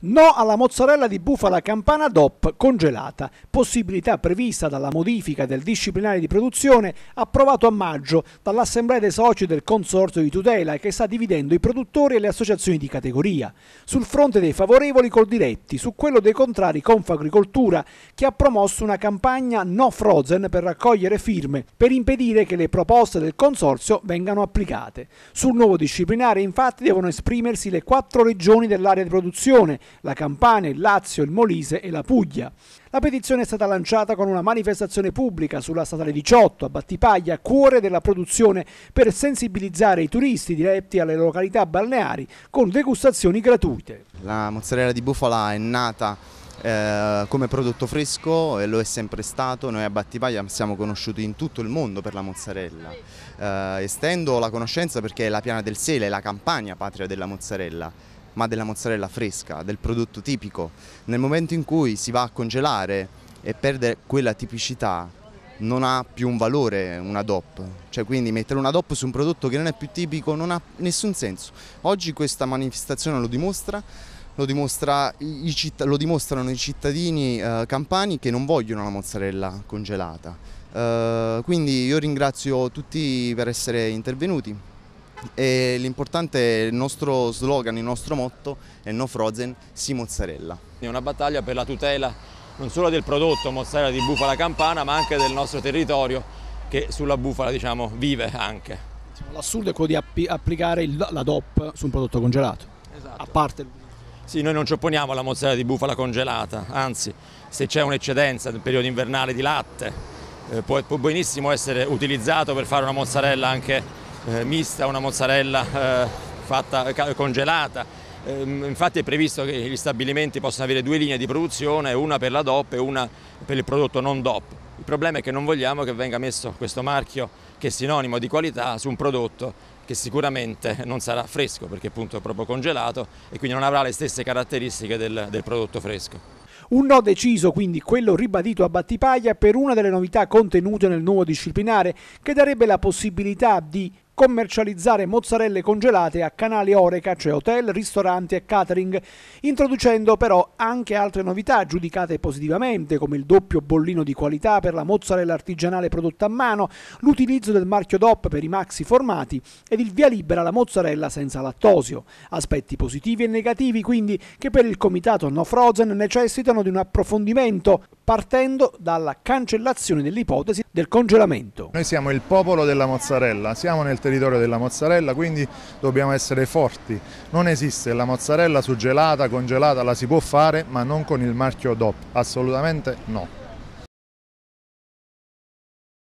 No alla mozzarella di bufala campana DOP congelata, possibilità prevista dalla modifica del disciplinare di produzione approvato a maggio dall'Assemblea dei soci del Consorzio di tutela che sta dividendo i produttori e le associazioni di categoria. Sul fronte dei favorevoli col diretti, su quello dei contrari Confagricoltura che ha promosso una campagna no frozen per raccogliere firme per impedire che le proposte del Consorzio vengano applicate. Sul nuovo disciplinare infatti devono esprimersi le quattro regioni dell'area di produzione la Campania, il Lazio, il Molise e la Puglia. La petizione è stata lanciata con una manifestazione pubblica sulla statale 18 a Battipaglia, cuore della produzione, per sensibilizzare i turisti diretti alle località balneari con degustazioni gratuite. La mozzarella di bufala è nata eh, come prodotto fresco e lo è sempre stato, noi a Battipaglia siamo conosciuti in tutto il mondo per la mozzarella, eh, estendo la conoscenza perché è la piana del Sele, è la campagna patria della mozzarella ma della mozzarella fresca, del prodotto tipico. Nel momento in cui si va a congelare e perde quella tipicità, non ha più un valore una DOP, cioè quindi mettere una DOP su un prodotto che non è più tipico non ha nessun senso. Oggi questa manifestazione lo dimostra, lo, dimostra lo dimostrano i cittadini eh, campani che non vogliono la mozzarella congelata. Uh, quindi io ringrazio tutti per essere intervenuti e l'importante è il nostro slogan, il nostro motto è no frozen, si mozzarella. È una battaglia per la tutela non solo del prodotto mozzarella di bufala campana ma anche del nostro territorio che sulla bufala diciamo, vive anche. Diciamo, l'assurdo è quello di app applicare la DOP su un prodotto congelato, esatto. a parte... Sì, noi non ci opponiamo alla mozzarella di bufala congelata, anzi se c'è un'eccedenza nel periodo invernale di latte eh, può, può benissimo essere utilizzato per fare una mozzarella anche eh, mista, una mozzarella eh, fatta, eh, congelata. Ehm, infatti è previsto che gli stabilimenti possano avere due linee di produzione, una per la DOP e una per il prodotto non DOP. Il problema è che non vogliamo che venga messo questo marchio che è sinonimo di qualità su un prodotto che sicuramente non sarà fresco perché appunto è proprio congelato e quindi non avrà le stesse caratteristiche del, del prodotto fresco. Un no deciso, quindi quello ribadito a Battipaglia per una delle novità contenute nel nuovo disciplinare, che darebbe la possibilità di commercializzare mozzarelle congelate a canali Oreca, cioè hotel, ristoranti e catering, introducendo però anche altre novità giudicate positivamente, come il doppio bollino di qualità per la mozzarella artigianale prodotta a mano, l'utilizzo del marchio DOP per i maxi formati ed il via libera alla mozzarella senza lattosio. Aspetti positivi e negativi quindi che per il comitato No Frozen necessitano di un approfondimento partendo dalla cancellazione dell'ipotesi del congelamento. Noi siamo il popolo della mozzarella, siamo nel territorio della mozzarella, quindi dobbiamo essere forti. Non esiste la mozzarella sugelata, congelata, la si può fare, ma non con il marchio DOP, assolutamente no.